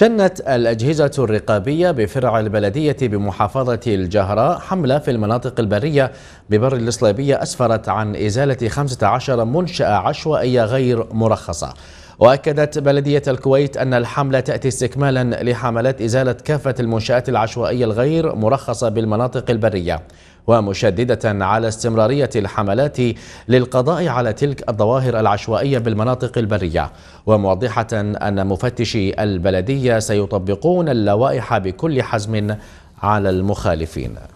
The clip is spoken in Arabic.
شنت الأجهزة الرقابية بفرع البلدية بمحافظة الجهراء حملة في المناطق البرية ببر الإصليبية أسفرت عن إزالة 15 منشأة عشوائية غير مرخصة وأكدت بلدية الكويت أن الحملة تأتي استكمالا لحملات إزالة كافة المنشآت العشوائية الغير مرخصة بالمناطق البرية ومشددة على استمرارية الحملات للقضاء على تلك الظواهر العشوائية بالمناطق البرية وموضحة أن مفتشي البلدية سيطبقون اللوائح بكل حزم على المخالفين